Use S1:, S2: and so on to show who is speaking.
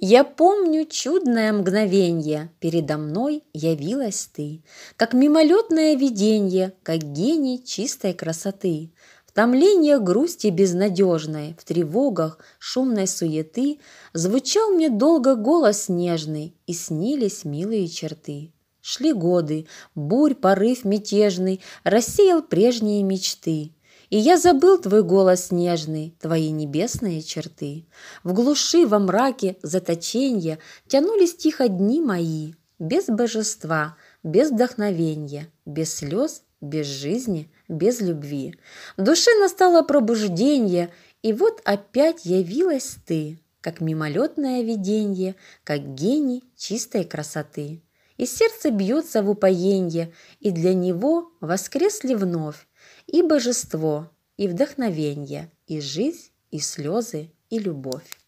S1: Я помню чудное мгновенье, передо мной явилась ты, как мимолетное видение, как гений чистой красоты. В томлении грусти безнадежной, в тревогах шумной суеты звучал мне долго голос нежный, и снились милые черты. Шли годы, бурь, порыв мятежный рассеял прежние мечты – и я забыл твой голос нежный, твои небесные черты. В глуши, во мраке, заточенья тянулись тихо дни мои, без божества, без вдохновения, без слез, без жизни, без любви. В душе настало пробуждение, и вот опять явилась ты, как мимолетное видение, как гений чистой красоты и сердце бьется в упоенье, и для него воскресли вновь и божество, и вдохновение, и жизнь, и слезы, и любовь.